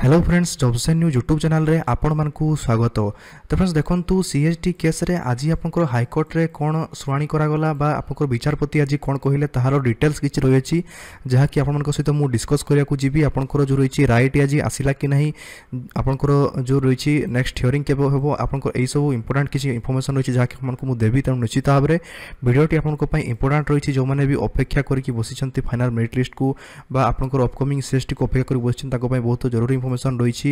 hello friends जबसेन news YouTube channel रे आपण मानकू स्वागत तो फ्रेंड्स देखंतु सीएचडी केस रे आज आपनकर हाईकोर्ट रे कोन सुनाणी करा गला विचारपति आज कौन कहे तहार डिटेल्स किछि रहि अछि जहा कि आपण सहित मु डिस्कस करिया को जीबी जो रही रईट आज आसला कि नाही आपनकर जो रही नेक्स्ट हियरिंग केव हेबो आपनकर ए सब इंपोर्टेंट किसी इनफर्मेसन रही है कि आपनकर मु देबी त निश्चित भाबरे भिडियोटी आपनकर पई इंपोर्टेंट रहि जो माने भी अपेक्षा करकि बसिसंती फाइनल मेरिट लिस्ट को बा सी एस सीएचडी को अपेक्षा करकि बसिसंती बहुत जरूरी ইনফরমেশন রয়েছে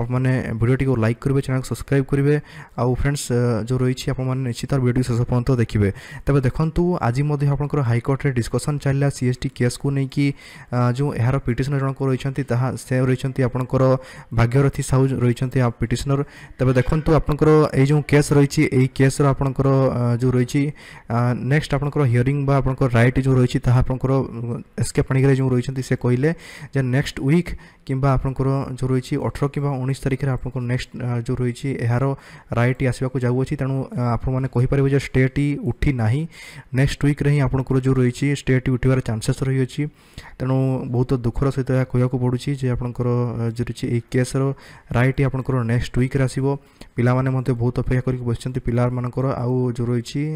আপনার ভিডিওটিকে লাইক করবে চ্যানেল সবসক্রাইব করবে আউ ফ্রেন্ডস যে রয়েছে আপনার নিশ্চিত ভিডিওটি শেষ পর্যন্ত দেখবে তবে দেখুন আজি মধ্যে আপনার হাইকোর্টে ডিসকসন চালা সিএসটি কেস্কু নেই যে এর পিটিশনর জনক রয়েছেন তাহা সে রয়েছেন আপনার ভাগ্যরথী সাহু রয়েছেন পিটিশনর তবে দেখুন আপনার এই যে কেস রয়েছে এই কেস্র আপনার যে রয়েছে নেক্সট আপনার হিয়রিং বা আপনার রাইট যে রয়েছে তাহা আপনার এসকে পাণিগ্রাহী যে রয়েছেন সে কহিলেন যে নেক্সট উইক কিংবা আপনার जो रही अठर कि उन्नीस तारीख में आपको नेक्स्ट जो रही यार रईट आसवाक जाऊँगी तेणु आपपर जे स्टेट उठी ना नेक्स्ट विक्रे ही आपंकर जो रही स्टेट उठार चान्सेस रही अच्छी तेणु बहुत दुखर सहित यह कहवाक पड़ूँ जे आपंकर जो रही ये केस्र रईट आपंकर नेक्स्ट विक्रे आस पाने बहुत अपेक्षा करके बस पिला मानकर आउ जो रही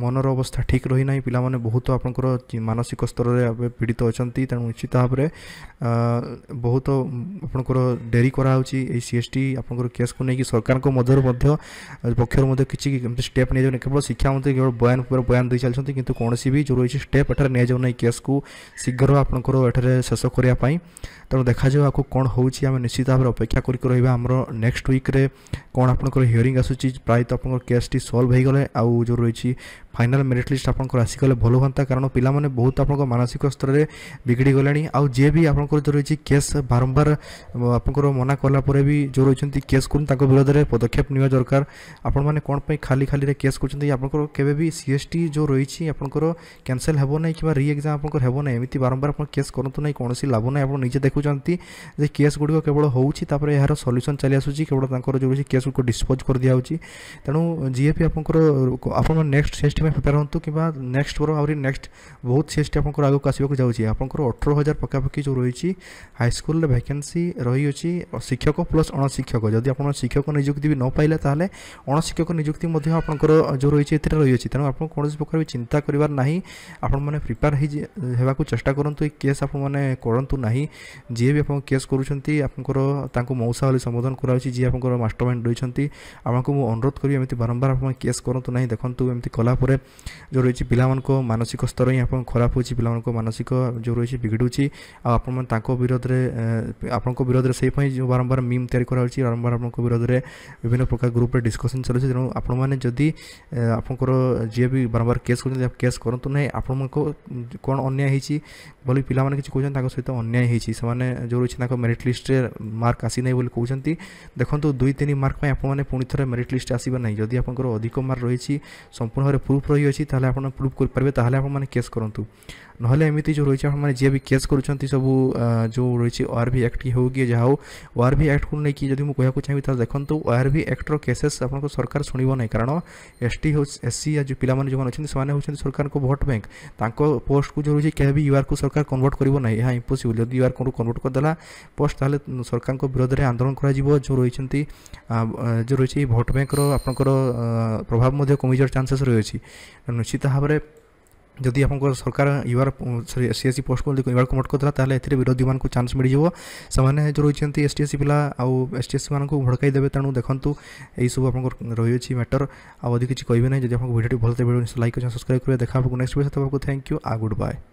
ମନର ଅବସ୍ଥା ଠିକ୍ ରହିନାହିଁ ପିଲାମାନେ ବହୁତ ଆପଣଙ୍କର ମାନସିକ ସ୍ତରରେ ଏବେ ପୀଡ଼ିତ ଅଛନ୍ତି ତେଣୁ भाव में बहुत ଆପଣଙ୍କର ଡେରି କରାହେଉଛି ଏଇ ସି ଏସ୍ ଟି ଆପଣଙ୍କର କେସ୍କୁ ନେଇକି ସରକାରଙ୍କ ମଧ୍ୟରୁ ମଧ୍ୟ ପକ୍ଷରୁ ମଧ୍ୟ କିଛି ଏମିତି ଷ୍ଟେପ୍ ନିଆଯାଉନି କେବଳ ଶିକ୍ଷାମନ୍ତ୍ରୀ କେବଳ ବୟାନ ଉପରେ ବୟାନ ଦେଇ ଚାଲିଛନ୍ତି କିନ୍ତୁ କୌଣସି ବି ଯେଉଁ ରହିଛି ଷ୍ଟେପ୍ ଏଠାରେ ନିଆଯାଉନାହିଁ କେସ୍କୁ ଶୀଘ୍ର ଆପଣଙ୍କର ଏଠାରେ ଶେଷ କରିବା ପାଇଁ ତେଣୁ ଦେଖାଯାଉ ଆକୁ କ'ଣ ହେଉଛି ଆମେ ନିଶ୍ଚିତ ଭାବରେ ଅପେକ୍ଷା କରିକି ରହିବା ଆମର ନେକ୍ସଟ ୱିକ୍ରେ କ'ଣ ଆପଣଙ୍କର ହିୟରିଂ ଆସୁଛି ପ୍ରାୟତଃ ଆପଣଙ୍କର କେସ୍ଟି ସଲ୍ଭ ହୋଇଗଲେ ଆଉ ଯେଉଁ ରହିଛି ফাইনাল ମେରିଟ୍ ଲିଷ୍ଟ ଆପଣଙ୍କର ଆସିଗଲେ ଭଲ ହୁଅନ୍ତା କାରଣ ପିଲାମାନେ ବହୁତ ଆପଣଙ୍କ ମାନସିକ ସ୍ତରରେ ବିଗିଡ଼ି ଗଲେଣି ଆଉ ଯିଏ ବି ଆପଣଙ୍କର ଯେଉଁ ରହିଛି କେସ୍ ବାରମ୍ବାର ଆପଣଙ୍କର ମନା କଲା ପରେ ବି ଯେଉଁ ରହିଛନ୍ତି କେସ୍ କରୁଛନ୍ତି ତାଙ୍କ ବିରୋଧରେ ପଦକ୍ଷେପ ନେବା ଦରକାର ଆପଣମାନେ କ'ଣ ପାଇଁ ଖାଲି ଖାଲିରେ କେସ୍ କରୁଛନ୍ତି ଆପଣଙ୍କର କେବେ ବି ସି ଏସ୍ ଟି ଯେଉଁ ରହିଛି ଆପଣଙ୍କର କ୍ୟାନସେଲ୍ ହେବ ନାହିଁ କିମ୍ବା ରି ଏକ୍ଜାମ୍ ଆପଣଙ୍କର ହେବ ନାହିଁ ଏମିତି ବାରମ୍ବାର ଆପଣ କେସ୍ କରନ୍ତୁ ନାହିଁ କୌଣସି ଲାଭ ନାହିଁ ଆପଣ ନିଜେ ଦେଖୁଛନ୍ତି ଯେ କେସ୍ ଗୁଡ଼ିକ କେବଳ ହେଉଛି ତାପରେ ଏହାର ସଲ୍ୟୁସନ୍ ଚାଲି ଆସୁଛି କେବଳ ତାଙ୍କର ଯେଉଁ ରହିଛି କେସ୍ ଗୁଡ଼ିକ ଡିସ୍ପୋଜ୍ କରିଦିଆହେଉଛି ତେଣୁ ଯିଏ ବି ଆପଣଙ୍କର ଆପଣମାନେ ନେକ୍ସଟ ସି ଏସ୍ ଏଥିପାଇଁ ପ୍ରିପେୟାର ହୁଅନ୍ତୁ କିମ୍ବା ନେକ୍ସଟ ବର୍ଷ ଆହୁରି ନେକ୍ସଟ ବହୁତ ସିଏସ୍ଟି ଆପଣଙ୍କର ଆଗକୁ ଆସିବାକୁ ଯାଉଛି ଆପଣଙ୍କର ଅଠର ହଜାର ପାଖାପାଖି ଯେଉଁ ରହିଛି ହାଇସ୍କୁଲରେ ଭ୍ୟାକେନ୍ସି ରହିଅଛି ଶିକ୍ଷକ ପ୍ଲସ୍ ଅଣଶିକ୍ଷକ ଯଦି ଆପଣ ଶିକ୍ଷକ ନିଯୁକ୍ତି ବି ନ ପାଇଲେ ତାହେଲେ ଅଣଶିକ୍ଷକ ନିଯୁକ୍ତି ମଧ୍ୟ ଆପଣଙ୍କର ଯେଉଁ ରହିଛି ଏଥିରେ ରହିଅଛି ତେଣୁ ଆପଣ କୌଣସି ପ୍ରକାର ବି ଚିନ୍ତା କରିବାର ନାହିଁ ଆପଣମାନେ ପ୍ରିପେୟାର ହେଇ ହେବାକୁ ଚେଷ୍ଟା କରନ୍ତୁ ଏ କେସ୍ ଆପଣମାନେ କରନ୍ତୁ ନାହିଁ ଯିଏ ବି ଆପଣ କେସ୍ କରୁଛନ୍ତି ଆପଣଙ୍କର ତାଙ୍କୁ ମଉସା ବୋଲି ସମ୍ବୋଧନ କରାଯାଉଛି ଯିଏ ଆପଣଙ୍କର ମାଷ୍ଟର ମାଇଣ୍ଡ ରହିଛନ୍ତି ଆପଣଙ୍କୁ ମୁଁ ଅନୁରୋଧ କରିବି ଏମିତି ବାରମ୍ବାର ଆପଣ କେସ୍ କରନ୍ତୁ ନାହିଁ ଦେଖନ୍ତୁ ଏମିତି କଲା ପରେ তাপরে ଯେଉଁ ରହିଛି ପିଲାମାନଙ୍କ ମାନସିକ ସ୍ତର ହିଁ ଆପଣ ଖରାପ ହେଉଛି ପିଲାମାନଙ୍କ ମାନସିକ ଯେଉଁ ରହିଛି ବିଗିଡ଼ୁଛି ଆଉ ଆପଣମାନେ ତାଙ୍କ ବିରୋଧରେ ଆପଣଙ୍କ ବିରୋଧରେ ସେଇପାଇଁ ଯେଉଁ ବାରମ୍ବାର ମିମ୍ ତିଆରି କରାହେଉଛି ବାରମ୍ବାର ଆପଣଙ୍କ ବିରୋଧରେ ବିଭିନ୍ନ ପ୍ରକାର ଗ୍ରୁପ୍ରେ ଡିସ୍କସନ୍ ଚାଲୁଛି ତେଣୁ ଆପଣମାନେ ଯଦି ଆପଣଙ୍କର ଯିଏ ବି ବାରମ୍ବାର କେସ୍ କରୁଛନ୍ତି କେସ୍ କରନ୍ତୁ ନାହିଁ ଆପଣମାନଙ୍କ କ'ଣ ଅନ୍ୟାୟ ହେଇଛି ବୋଲି ପିଲାମାନେ କିଛି କହୁଛନ୍ତି ତାଙ୍କ ସହିତ ଅନ୍ୟାୟ ହେଇଛି ସେମାନେ ଯେଉଁ ରହିଛି ତାଙ୍କ ମେରିଟ୍ ଲିଷ୍ଟରେ ମାର୍କ ଆସିନାହିଁ ବୋଲି କହୁଛନ୍ତି ଦେଖନ୍ତୁ ଦୁଇ ତିନି ମାର୍କ ପାଇଁ ଆପଣମାନେ ପୁଣି ଥରେ ମେରିଟ୍ ଲିଷ୍ଟ ଆସିବେ ନାହିଁ ଯଦି ଆପଣଙ୍କର ଅଧିକ ମାର୍କ ରହିଛି ସମ୍ପୂର୍ଣ୍ଣ ଭାବରେ ପ୍ରୁଫ୍ প্রুফ রয়েছে তাহলে আপনার প্রুফ করে পারবে তাহলে আপনার কেস করতু নহলে এমিতি যে রয়েছে আপনার যে বি কেস করছেন সবু যে রয়েছে ওআরভি আক্ট কি হো কি যা হো ওআরভি আক্ট কু নেই যদি মু কয়া চাহিবি তাহলে দেখন্তু ওআরভি আক্টর কেসেস আপনার সরকার শুণব না কারণ এসটি এসসি যে পিলা মানে যে অনেক সে হচ্ছেন সরকার ভোট ব্যাঙ্ক তাঁক পোস্ট কু যে রয়েছে কেবি ইউআর কু সরকার কনভর্ট করব না এ ইম্পসিবল যদি ইউআর কু কনভর্ট করেদেলা পোস্ট তাহলে সরকার বিরোধে আন্দোলন করা যে রয়েছেন যে রয়েছে এই ভোট ব্যাঙ্কর আপনার প্রভাব মধ্যে কমিযার চান্সেস রয়েছে নিশ্চিত ভাবে ଯଦି ଆପଣଙ୍କର ସରକାର ୟୁଆର୍ ସରି S C S C post ବୋଲି ୟୁଆର୍ କମୋଟ୍ କରିଦେଲା ତାହେଲେ ଏଥିରେ ବିରୋଧୀମାନଙ୍କୁ ଚାନ୍ସ ମିଳିଯିବ ସେମାନେ ଯେଉଁ ରହିଛନ୍ତି ଏସ୍ ଟି ଏସ୍ ସି ପିଲା ଆଉ ଏସ୍ ଟି ଏସ୍ ସିମାନଙ୍କୁ ଭଡ଼କାଇ ଦେବେ ତେଣୁ ଦେଖନ୍ତୁ ଏହିସବୁ ଆପଣଙ୍କର ରହିଅଛି ମ୍ୟାଟର୍ ଆଉ ଅଧିକ କିଛି କହିବେ ନାହିଁ ଯଦି ଆପଣଙ୍କୁ ଭିଡ଼ିଓଟି ଭଲ ଲାଗିବ ଲାଇକ୍ ସବସ୍କ୍ରାଇବ୍ କରିବେ ଦେଖା ଆପଣଙ୍କୁ ନେକ୍ସଟ ଭିଡ଼ିଓ ଥ୍ୟାଙ୍କ ୟୁ ଆଉ ଗୁଡ଼ ବାଏ